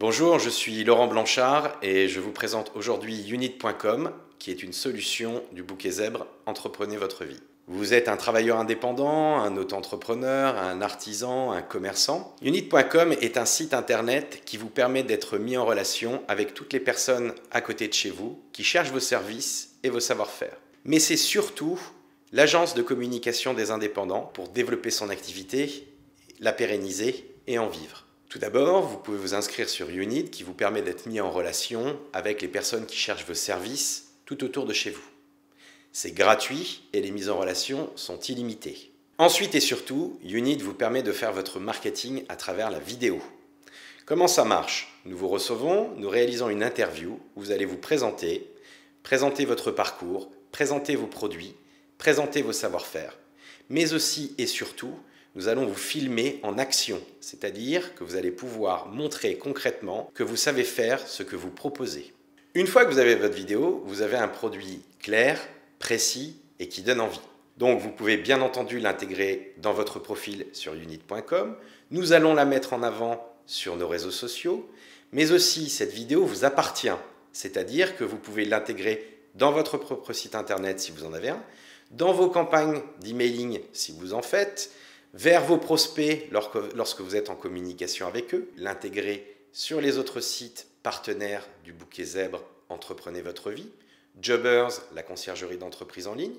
Bonjour, je suis Laurent Blanchard et je vous présente aujourd'hui unit.com qui est une solution du bouquet zèbre Entreprenez votre vie. Vous êtes un travailleur indépendant, un auto-entrepreneur, un artisan, un commerçant. Unit.com est un site internet qui vous permet d'être mis en relation avec toutes les personnes à côté de chez vous qui cherchent vos services et vos savoir-faire. Mais c'est surtout l'agence de communication des indépendants pour développer son activité, la pérenniser et en vivre. Tout d'abord, vous pouvez vous inscrire sur Unit qui vous permet d'être mis en relation avec les personnes qui cherchent vos services tout autour de chez vous. C'est gratuit et les mises en relation sont illimitées. Ensuite et surtout, Unit vous permet de faire votre marketing à travers la vidéo. Comment ça marche Nous vous recevons, nous réalisons une interview, vous allez vous présenter, présenter votre parcours, présenter vos produits, présenter vos savoir-faire, mais aussi et surtout nous allons vous filmer en action, c'est-à-dire que vous allez pouvoir montrer concrètement que vous savez faire ce que vous proposez. Une fois que vous avez votre vidéo, vous avez un produit clair, précis et qui donne envie. Donc vous pouvez bien entendu l'intégrer dans votre profil sur unit.com, nous allons la mettre en avant sur nos réseaux sociaux, mais aussi cette vidéo vous appartient, c'est-à-dire que vous pouvez l'intégrer dans votre propre site internet si vous en avez un, dans vos campagnes d'emailing si vous en faites, vers vos prospects lorsque vous êtes en communication avec eux, l'intégrer sur les autres sites partenaires du bouquet Zèbre Entreprenez votre vie, Jobbers, la conciergerie d'entreprise en ligne,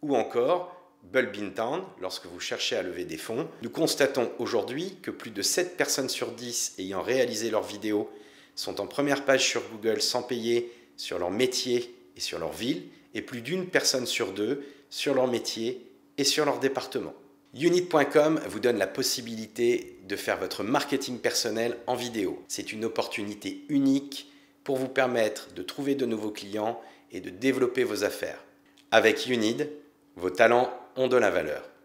ou encore Bulbintown lorsque vous cherchez à lever des fonds. Nous constatons aujourd'hui que plus de 7 personnes sur 10 ayant réalisé leurs vidéos sont en première page sur Google sans payer sur leur métier et sur leur ville, et plus d'une personne sur deux sur leur métier et sur leur département. Unit.com vous donne la possibilité de faire votre marketing personnel en vidéo. C'est une opportunité unique pour vous permettre de trouver de nouveaux clients et de développer vos affaires. Avec Unid, vos talents ont de la valeur.